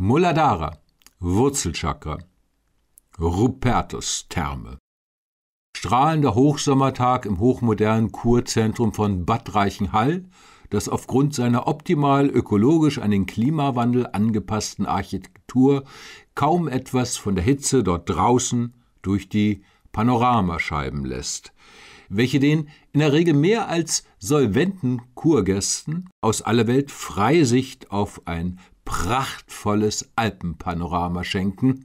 Muladhara, Wurzelchakra, Rupertus Therme. Strahlender Hochsommertag im hochmodernen Kurzentrum von Bad Reichenhall, das aufgrund seiner optimal ökologisch an den Klimawandel angepassten Architektur kaum etwas von der Hitze dort draußen durch die Panoramascheiben lässt, welche den in der Regel mehr als solventen Kurgästen aus aller Welt freie Sicht auf ein prachtvolles Alpenpanorama schenken.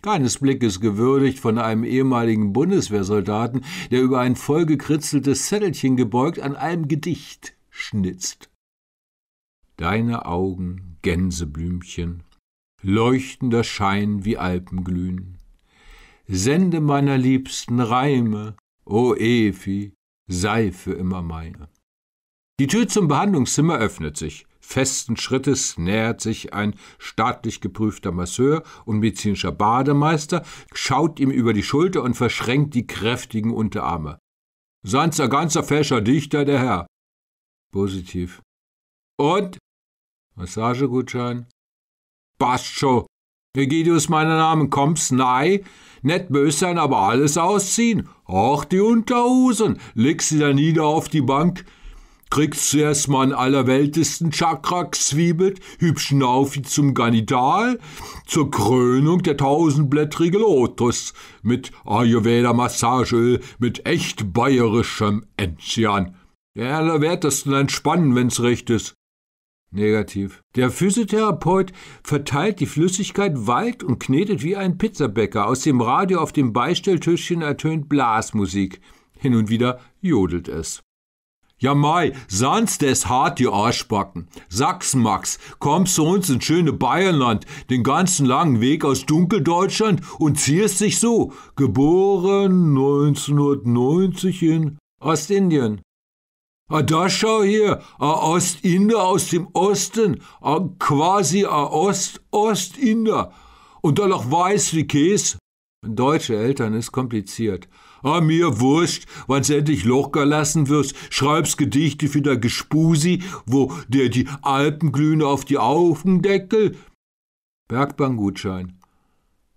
Keines Blickes gewürdigt von einem ehemaligen Bundeswehrsoldaten, der über ein vollgekritzeltes Zettelchen gebeugt an einem Gedicht schnitzt. Deine Augen, Gänseblümchen, leuchtender Schein wie Alpenglühen. Sende meiner Liebsten Reime, o Evi, sei für immer meine. Die Tür zum Behandlungszimmer öffnet sich. Festen Schrittes nähert sich ein staatlich geprüfter Masseur und medizinischer Bademeister, schaut ihm über die Schulter und verschränkt die kräftigen Unterarme. Sein's ein ganzer fescher Dichter, der Herr. Positiv. Und? Massagegutschein. Passt schon. Egidius, meiner Namen, kommst nei. Net bös sein, aber alles ausziehen. Auch die Unterhosen. Leg sie da nieder auf die Bank kriegst zuerst mal einen allerweltesten Chakra-Zwiebelt, hübschen Aufi zum Ganidal, zur Krönung der tausendblättrige Lotus mit Ayurveda-Massageöl mit echt bayerischem Enzian. Ja, da wird das dann entspannen, wenn's recht ist. Negativ. Der Physiotherapeut verteilt die Flüssigkeit weit und knetet wie ein Pizzabäcker. Aus dem Radio auf dem Beistelltischchen ertönt Blasmusik. Hin und wieder jodelt es. Ja mei, sonst ist hart, ihr Arschbacken. Sachsen-Max, kommst zu uns ins schöne Bayernland, den ganzen langen Weg aus Dunkeldeutschland und zierst dich so. Geboren 1990 in Ostindien. Ah, da schau hier, a Ostinder aus dem Osten, a quasi a Ost-Ostinder. Und dann noch weiß wie Käse. Deutsche Eltern ist kompliziert. Ah, mir wurscht, wann's endlich locker lassen wirst, schreibst Gedichte für der Gespusi, wo der die Alpen glühen auf die Augendeckel. Bergbahngutschein.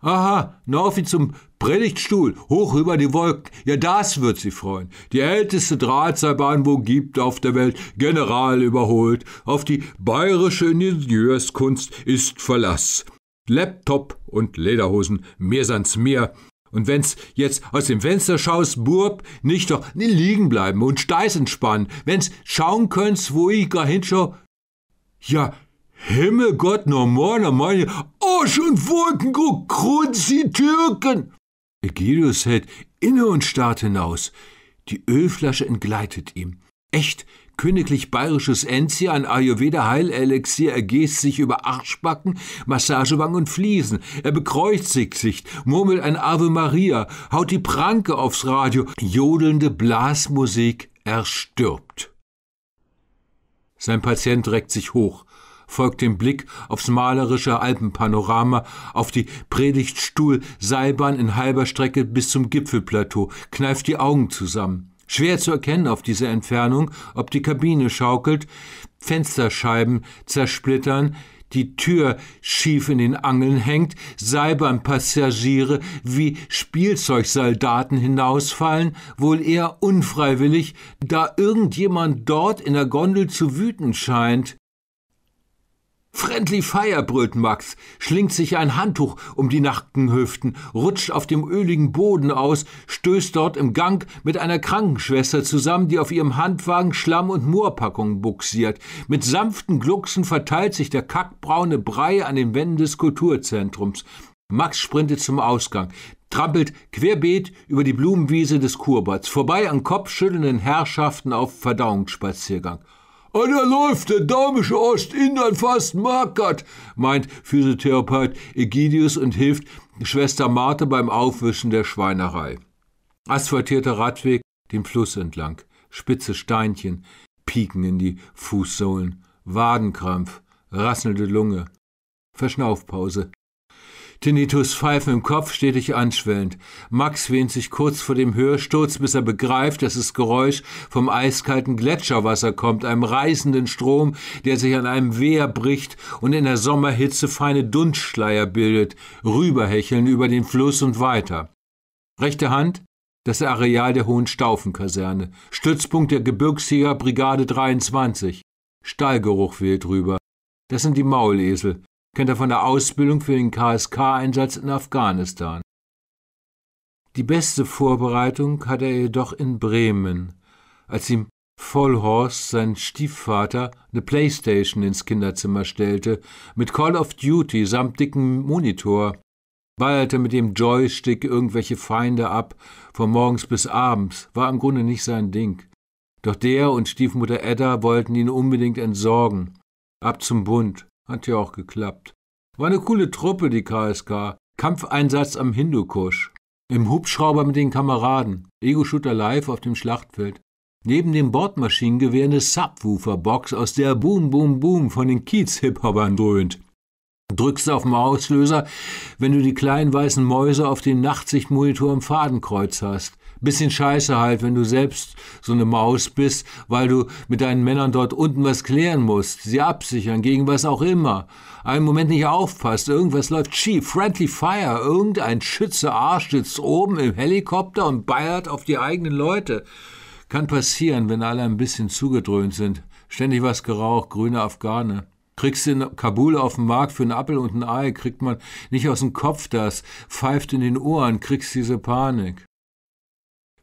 Aha, Naufi zum Predigtstuhl, hoch über die Wolken. Ja, das wird sie freuen. Die älteste Drahtseilbahn, wo gibt auf der Welt, General überholt. Auf die bayerische Ingenieurskunst ist Verlass. Laptop und Lederhosen, mehr san's mehr. Und wenn's jetzt aus dem Fenster schaust, Burb, nicht doch nie liegen bleiben und steiß entspannen. Wenn's schauen könnt, wo ich gar hinschau. Ja, Himmelgott, Gott, no more, no more. Oh, schon Wolken, grunz die Türken. Egidius hält inne und starrt hinaus. Die Ölflasche entgleitet ihm. Echt Königlich bayerisches Enzian, ein Ayurveda-Heilelixier, ergießt sich über Arschbacken, Massagewangen und Fliesen. Er bekreuzigt sich, murmelt ein Ave Maria, haut die Pranke aufs Radio. Jodelnde Blasmusik erstirbt. Sein Patient reckt sich hoch, folgt dem Blick aufs malerische Alpenpanorama, auf die Predigtstuhl-Seilbahn in halber Strecke bis zum Gipfelplateau, kneift die Augen zusammen. Schwer zu erkennen auf dieser Entfernung, ob die Kabine schaukelt, Fensterscheiben zersplittern, die Tür schief in den Angeln hängt, Seilbahnpassagiere wie Spielzeugsoldaten hinausfallen, wohl eher unfreiwillig, da irgendjemand dort in der Gondel zu wüten scheint. Friendly Fire, brüllt Max, schlingt sich ein Handtuch um die nackten Hüften, rutscht auf dem öligen Boden aus, stößt dort im Gang mit einer Krankenschwester zusammen, die auf ihrem Handwagen Schlamm- und Moorpackungen buxiert. Mit sanften Glucksen verteilt sich der kackbraune Brei an den Wänden des Kulturzentrums. Max sprintet zum Ausgang, trampelt querbeet über die Blumenwiese des Kurbads, vorbei an kopfschüttelnden Herrschaften auf Verdauungsspaziergang. Und da läuft der damische Ostindern fast markert, meint Physiotherapeut Egidius und hilft Schwester Marthe beim Aufwischen der Schweinerei. Asphaltierter Radweg den Fluss entlang, spitze Steinchen, Pieken in die Fußsohlen, Wadenkrampf, rasselnde Lunge. Verschnaufpause, Tinnitus Pfeifen im Kopf, stetig anschwellend. Max wehnt sich kurz vor dem Hörsturz, bis er begreift, dass das Geräusch vom eiskalten Gletscherwasser kommt, einem reißenden Strom, der sich an einem Wehr bricht und in der Sommerhitze feine Dunstschleier bildet, rüberhecheln über den Fluss und weiter. Rechte Hand, das Areal der Hohen Staufenkaserne, Stützpunkt der Gebirgsjäger Brigade 23. Stallgeruch weht rüber. Das sind die Maulesel, kennt er von der Ausbildung für den KSK-Einsatz in Afghanistan. Die beste Vorbereitung hatte er jedoch in Bremen, als ihm Vollhorst, sein Stiefvater, eine Playstation ins Kinderzimmer stellte, mit Call of Duty samt dicken Monitor, ballte mit dem Joystick irgendwelche Feinde ab, von morgens bis abends, war im Grunde nicht sein Ding. Doch der und Stiefmutter Edda wollten ihn unbedingt entsorgen. Ab zum Bund. Hat ja auch geklappt. War eine coole Truppe, die KSK. Kampfeinsatz am Hindukusch. Im Hubschrauber mit den Kameraden. Ego-Shooter live auf dem Schlachtfeld. Neben dem Bordmaschinengewehr eine Subwoofer-Box, aus der Boom, Boom, Boom von den Kiez-Hip-Hopern dröhnt drückst auf den Auslöser, wenn du die kleinen weißen Mäuse auf den Nachtsichtmonitor im Fadenkreuz hast. Bisschen scheiße halt, wenn du selbst so eine Maus bist, weil du mit deinen Männern dort unten was klären musst, sie absichern, gegen was auch immer. Einen Moment nicht aufpasst, irgendwas läuft schief, friendly fire, irgendein Schütze Arsch sitzt oben im Helikopter und beiert auf die eigenen Leute. Kann passieren, wenn alle ein bisschen zugedröhnt sind. Ständig was geraucht, grüne Afghane. Kriegst du in Kabul auf dem Markt für einen Appel und ein Ei, kriegt man nicht aus dem Kopf das, pfeift in den Ohren, kriegst diese Panik.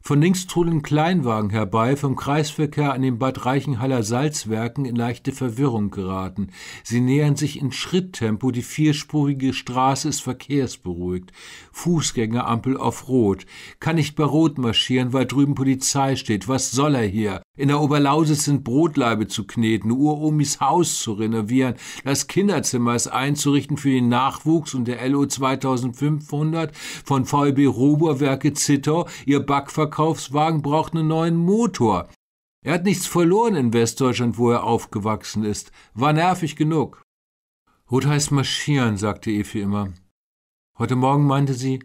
Von links trudeln Kleinwagen herbei, vom Kreisverkehr an den Bad Reichenhaller Salzwerken in leichte Verwirrung geraten. Sie nähern sich in Schritttempo, die vierspurige Straße ist verkehrsberuhigt. Fußgängerampel auf Rot. Kann nicht bei Rot marschieren, weil drüben Polizei steht. Was soll er hier? In der Oberlausitz sind Brotleibe zu kneten, Uromis Haus zu renovieren, das Kinderzimmer ist einzurichten für den Nachwuchs und der LO 2500 von VB Roborwerke Zittau, ihr Backverkauf Verkaufswagen braucht einen neuen Motor. Er hat nichts verloren in Westdeutschland, wo er aufgewachsen ist. War nervig genug. Ruth heißt marschieren, sagte Evi immer. Heute Morgen meinte sie,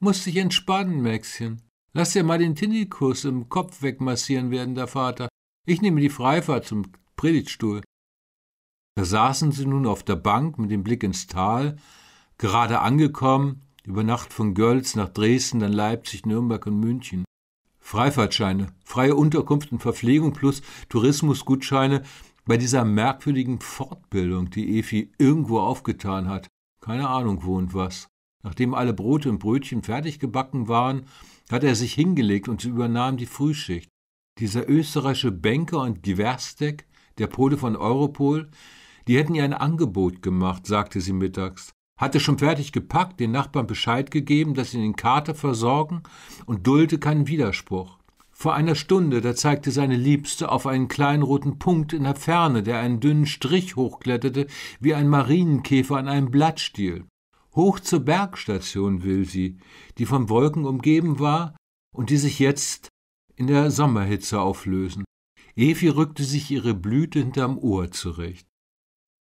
musst dich entspannen, Mäxchen. Lass dir mal den Tinnikus im Kopf wegmassieren werden, der Vater. Ich nehme die Freifahrt zum Predigtstuhl. Da saßen sie nun auf der Bank mit dem Blick ins Tal, gerade angekommen, über Nacht von Görlitz nach Dresden, dann Leipzig, Nürnberg und München. Freifahrtscheine, freie Unterkunft und Verpflegung plus Tourismusgutscheine bei dieser merkwürdigen Fortbildung, die Efi irgendwo aufgetan hat. Keine Ahnung, wo und was. Nachdem alle Brote und Brötchen fertig gebacken waren, hat er sich hingelegt und übernahm die Frühschicht. Dieser österreichische Banker und Gewerstek, der Pole von Europol, die hätten ihr ein Angebot gemacht, sagte sie mittags hatte schon fertig gepackt, den Nachbarn Bescheid gegeben, dass sie den Kater versorgen und dulde keinen Widerspruch. Vor einer Stunde, da zeigte seine Liebste auf einen kleinen roten Punkt in der Ferne, der einen dünnen Strich hochkletterte, wie ein Marienkäfer an einem Blattstiel. Hoch zur Bergstation will sie, die von Wolken umgeben war und die sich jetzt in der Sommerhitze auflösen. Evi rückte sich ihre Blüte hinterm Ohr zurecht.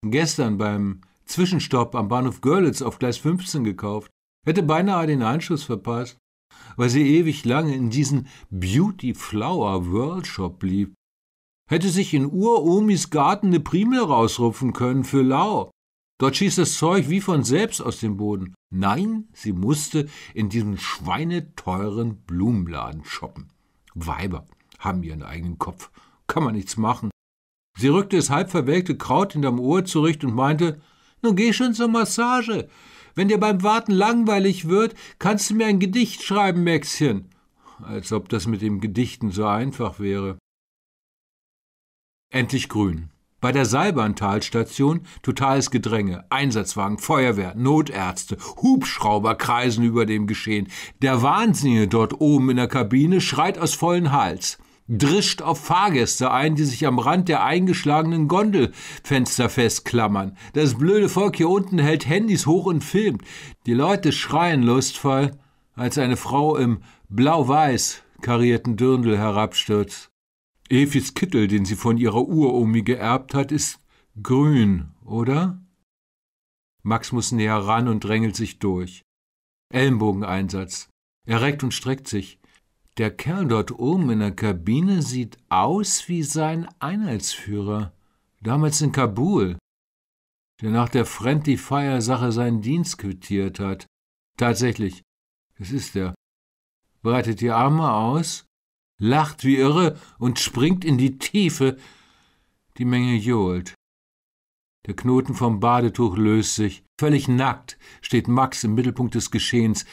Gestern beim Zwischenstopp am Bahnhof Görlitz auf Gleis 15 gekauft, hätte beinahe den Einschuss verpasst, weil sie ewig lange in diesem Beauty Flower World Shop blieb. Hätte sich in Uromis Garten eine Primel rausrupfen können für lau. Dort schießt das Zeug wie von selbst aus dem Boden. Nein, sie musste in diesem schweineteuren Blumenladen shoppen. Weiber haben ihren eigenen Kopf. Kann man nichts machen. Sie rückte das halb verwelkte Kraut hinterm Ohr zurecht und meinte, nun geh schon zur Massage. Wenn dir beim Warten langweilig wird, kannst du mir ein Gedicht schreiben, Mäxchen. Als ob das mit dem Gedichten so einfach wäre. Endlich grün. Bei der Seilbahntalstation totales Gedränge, Einsatzwagen, Feuerwehr, Notärzte, Hubschrauber kreisen über dem Geschehen. Der Wahnsinnige dort oben in der Kabine schreit aus vollen Hals drischt auf Fahrgäste ein, die sich am Rand der eingeschlagenen Gondelfenster festklammern. Das blöde Volk hier unten hält Handys hoch und filmt. Die Leute schreien lustvoll, als eine Frau im blau-weiß karierten Dirndl herabstürzt. Efis Kittel, den sie von ihrer Uromi geerbt hat, ist grün, oder? Max muss näher ran und drängelt sich durch. Ellenbogeneinsatz. Er reckt und streckt sich. Der Kerl dort oben in der Kabine sieht aus wie sein Einheitsführer, damals in Kabul, der nach der Friendly Fire Sache seinen Dienst quittiert hat. Tatsächlich, das ist er. Breitet die Arme aus, lacht wie irre und springt in die Tiefe. Die Menge johlt. Der Knoten vom Badetuch löst sich. Völlig nackt steht Max im Mittelpunkt des Geschehens.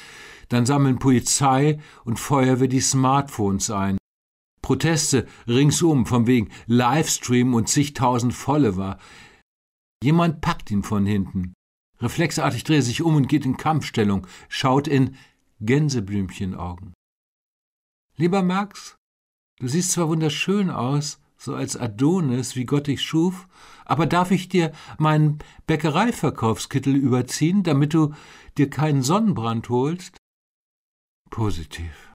Dann sammeln Polizei und Feuerwehr die Smartphones ein. Proteste ringsum vom wegen Livestream und zigtausend Follower. Jemand packt ihn von hinten. Reflexartig dreht er sich um und geht in Kampfstellung, schaut in Gänseblümchenaugen. Lieber Max, du siehst zwar wunderschön aus, so als Adonis, wie Gott dich schuf, aber darf ich dir meinen Bäckereiverkaufskittel überziehen, damit du dir keinen Sonnenbrand holst? positiv.